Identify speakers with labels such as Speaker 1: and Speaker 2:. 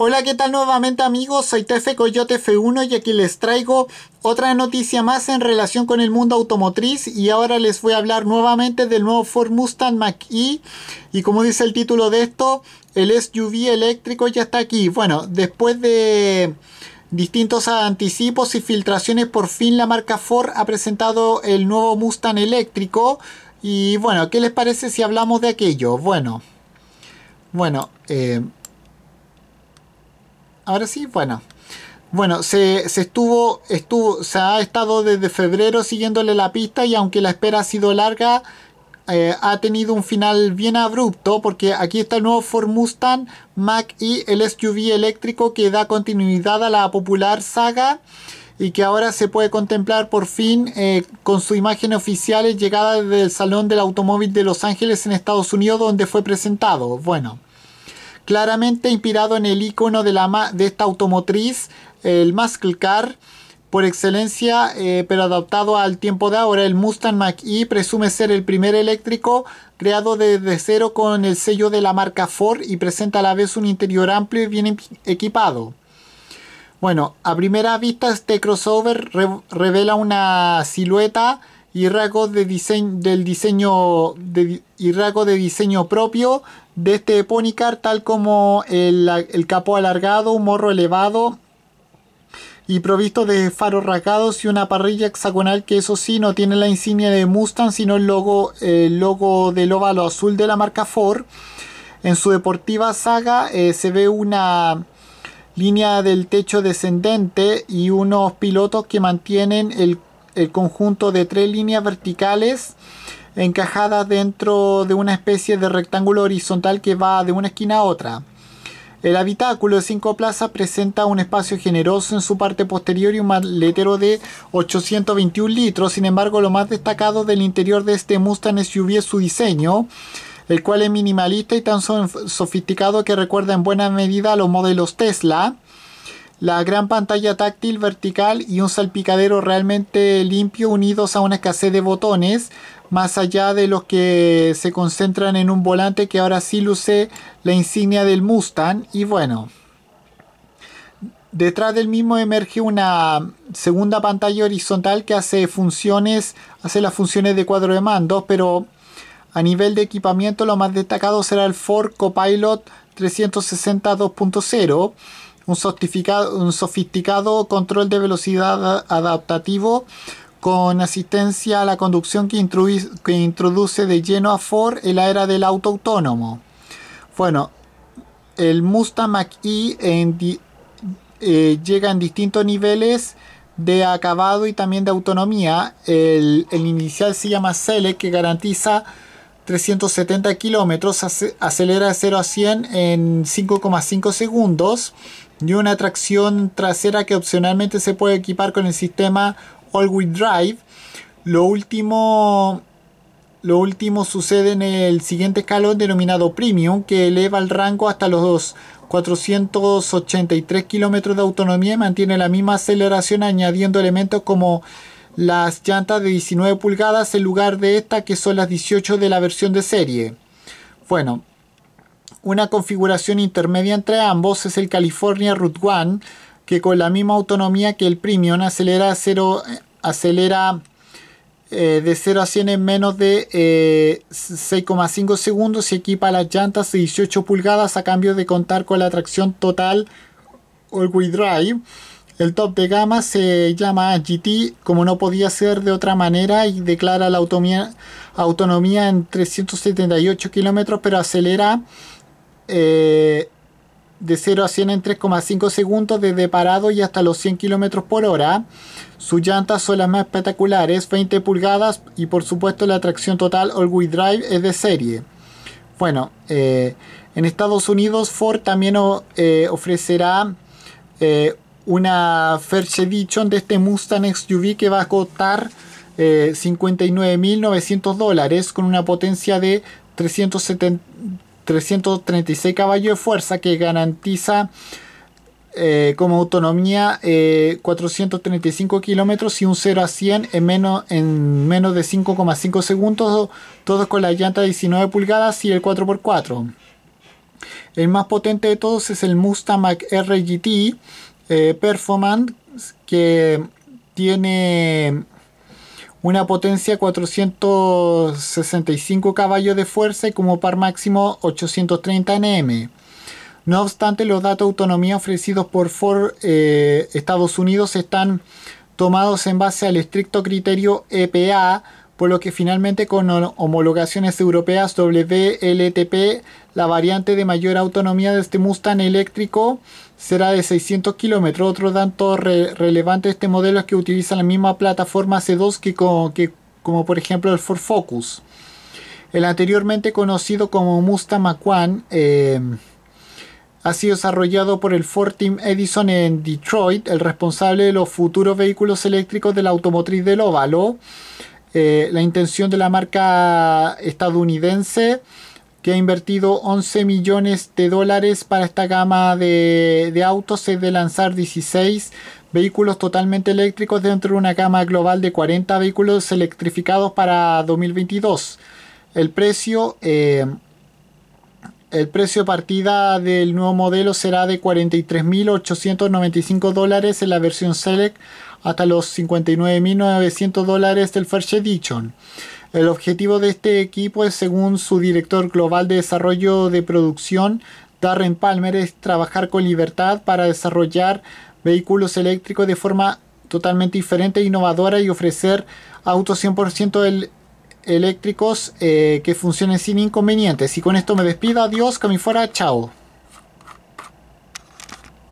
Speaker 1: Hola, ¿qué tal nuevamente amigos? Soy Tefe Coyote F1 y aquí les traigo otra noticia más en relación con el mundo automotriz y ahora les voy a hablar nuevamente del nuevo Ford Mustang Mach-E y como dice el título de esto, el SUV eléctrico ya está aquí. Bueno, después de distintos anticipos y filtraciones, por fin la marca Ford ha presentado el nuevo Mustang eléctrico y bueno, ¿qué les parece si hablamos de aquello? Bueno, bueno, eh, ahora sí, bueno. Bueno, se, estuvo, estuvo, se ha estado desde febrero siguiéndole la pista y aunque la espera ha sido larga, eh, ha tenido un final bien abrupto porque aquí está el nuevo Ford Mustang Mach E, el SUV eléctrico que da continuidad a la popular saga y que ahora se puede contemplar por fin eh, con su imagen oficial llegada desde el Salón del Automóvil de Los Ángeles en Estados Unidos donde fue presentado. Bueno claramente inspirado en el icono de, la de esta automotriz, el Muscle Car por excelencia, eh, pero adaptado al tiempo de ahora. El Mustang Mach-E presume ser el primer eléctrico creado desde cero con el sello de la marca Ford y presenta a la vez un interior amplio y bien em, equipado. Bueno, a primera vista este crossover revela una silueta y rasgos de diseño del diseño de diseño propio de este Ponycar, tal como el, capo capó alargado, un morro elevado y provisto de faros rasgados y una parrilla hexagonal que eso sí no tiene la insignia de Mustang sino el logo, el logo del óvalo azul de la marca Ford. En su deportiva saga eh, se ve una línea del techo descendente y unos pilotos que mantienen el el conjunto de tres líneas verticales encajadas dentro de una especie de rectángulo horizontal que va de una esquina a otra. El habitáculo de cinco plazas presenta un espacio generoso en su parte posterior y un maletero de 821 litros. Sin embargo, lo más destacado del interior de este Mustang SUV es su diseño, el cual es minimalista y tan sofisticado que recuerda en buena medida a los modelos Tesla la gran pantalla táctil vertical y un salpicadero realmente limpio unidos a una escasez de botones, más allá de los que se concentran en un volante que ahora sí luce la insignia del Mustang y bueno. Detrás del mismo emerge una segunda pantalla horizontal que hace funciones, hace las funciones de cuadro de mandos, pero a nivel de equipamiento lo más destacado será el Ford Copilot 360 2.0 un sofisticado, control de velocidad adaptativo con asistencia a la conducción que, introduce, de lleno a Ford en la era del auto autónomo. Bueno, el Mustang Mach-E eh, llega en distintos niveles de acabado y también de autonomía. El, inicial se llama Select que garantiza 370 kilómetros, acelera de 0 a 100 en 5,5 segundos y una tracción trasera que opcionalmente se puede equipar con el sistema All-Wheel Drive. Lo último, lo último sucede en el siguiente escalón denominado Premium, que eleva el rango hasta los 483 kilómetros de autonomía y mantiene la misma aceleración añadiendo elementos como las llantas de 19 pulgadas en lugar de estas que son las 18 de la versión de serie. Bueno, una configuración intermedia entre ambos es el California Route One, que con la misma autonomía que el Premium acelera, acelera eh, de 0 a 100 en menos de 6,5 eh, segundos y equipa las llantas de 18 pulgadas a cambio de contar con la tracción total all-wheel drive. El top de gama se llama GT, como no podía ser de otra manera, y declara la autonomía, autonomía en 378 kilómetros, pero acelera eh, de 0 a 100 en 3,5 segundos desde parado y hasta los 100 km por hora. Sus llantas son las más espectaculares, 20 pulgadas y por supuesto la tracción total all-wheel drive es de serie. Bueno, eh, en Estados Unidos Ford también eh, ofrecerá una First Edition de este Mustang SUV que va a costar 59.900 dólares con una potencia de 370 336 caballos de fuerza que garantiza eh, como autonomía 435 eh, kilómetros y un 0 a 100 en menos, en menos de 5,5 segundos, todos con la llanta 19 pulgadas y el 4x4. El más potente de todos es el Mustang RGT eh, Performance que tiene una potencia 465 caballos de fuerza y como par máximo 830 Nm. No obstante, los datos de autonomía ofrecidos por Ford eh, Estados Unidos están tomados en base al estricto criterio EPA, por lo que finalmente con homologaciones europeas WLTP, la variante de mayor autonomía de este Mustang eléctrico será de 600 kilómetros. Otro dato relevante de este modelo es que utiliza la misma plataforma C2 que, como por ejemplo el Ford Focus. El anteriormente conocido como Mustang Macuan eh, ha sido desarrollado por el Ford Team Edison en Detroit, el responsable de los futuros vehículos eléctricos de la automotriz del óvalo. Eh, la intención de la marca estadounidense que ha invertido 11 millones de dólares para esta gama de, autos es de lanzar 16 vehículos totalmente eléctricos dentro de una gama global de 40 vehículos electrificados para 2022. El precio, eh, el precio partida del nuevo modelo será de 43.895 dólares en la versión Select hasta los 59.900 dólares del First Edition. El objetivo de este equipo es, según su director global de desarrollo de producción, Darren Palmer, es trabajar con libertad para desarrollar vehículos eléctricos de forma totalmente diferente e innovadora y ofrecer autos 100% eléctricos eh, que funcionen sin inconvenientes. Y con esto me despido. Adiós, que fuera. Chao.